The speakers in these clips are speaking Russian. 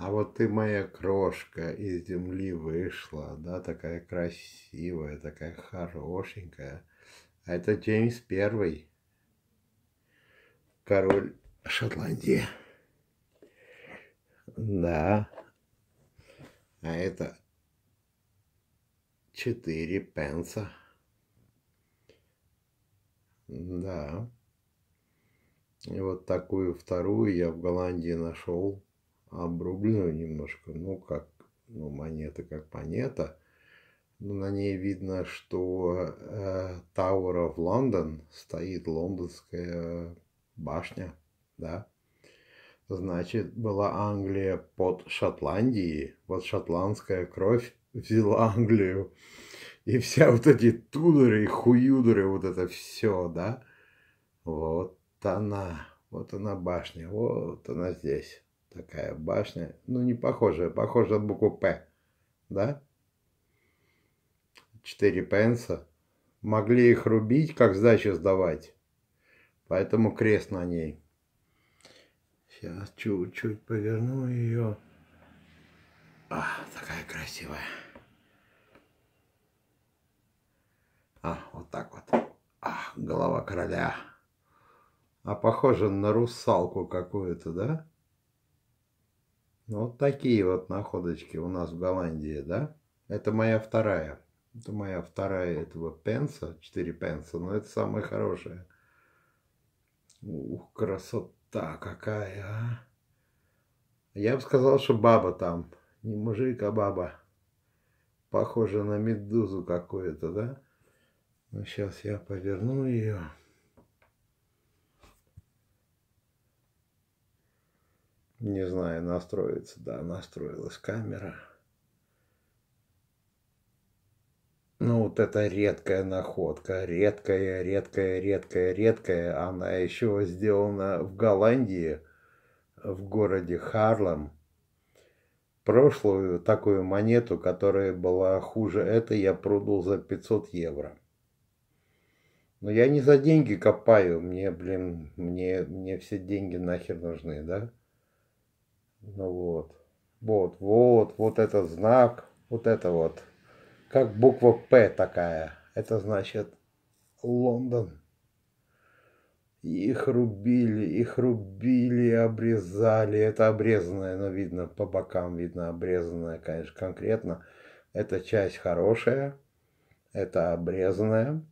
а вот ты моя крошка из земли вышла, да, такая красивая, такая хорошенькая. А это Джеймс Первый, король Шотландии. Да. А это 4 пенса. Да. И вот такую вторую я в Голландии нашел обругленную немножко, ну как ну, монета как монета. Но на ней видно, что э, Tower of London стоит лондонская башня, да. Значит, была Англия под Шотландией, вот шотландская кровь взяла Англию. И вся вот эти тудоры и хуюдоры, вот это все, да. Вот она, вот она башня, вот она здесь такая башня, ну не похожая, похожа на букву «П», да? Четыре пенса. Могли их рубить, как сдачу сдавать. Поэтому крест на ней. Сейчас чуть-чуть поверну ее. А, такая красивая. А, вот так вот. А, голова короля. А похоже на русалку какую-то, да? Ну, вот такие вот находочки у нас в Голландии, да? Это моя вторая. Это моя вторая этого пенса, 4 пенса, но это самое хорошее. Ух, красота какая, а! Я бы сказал, что баба там. Не мужик, а баба. Похожа на медузу какую-то, да? Ну, сейчас я поверну ее. Не знаю, настроится. Да, настроилась камера. Ну, вот это редкая находка. Редкая, редкая, редкая, редкая. Она еще сделана в Голландии, в городе Харлем. Прошлую такую монету, которая была хуже этой, я продал за 500 евро. Но я не за деньги копаю. Мне, блин, мне, мне все деньги нахер нужны, да? Ну вот. Вот, вот, вот этот знак. Вот это вот. Как буква П такая. Это значит Лондон. Их рубили, их рубили, обрезали. Это обрезанное, но ну, видно по бокам, видно обрезанное, конечно, конкретно. Эта часть хорошая, это обрезанная.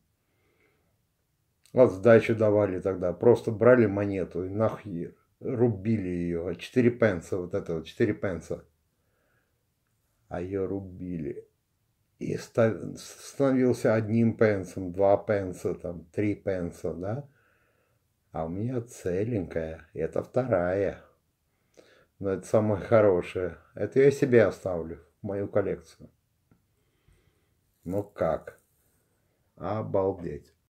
Вот сдачу давали тогда, просто брали монету и нахер рубили ее. Четыре пенса, вот это вот, четыре пенса. А ее рубили. И став, становился одним пенсом, два пенса, там, три пенса, да. А у меня целенькая, это вторая. Но это самое хорошее. Это я себе оставлю, в мою коллекцию. Ну как? Обалдеть.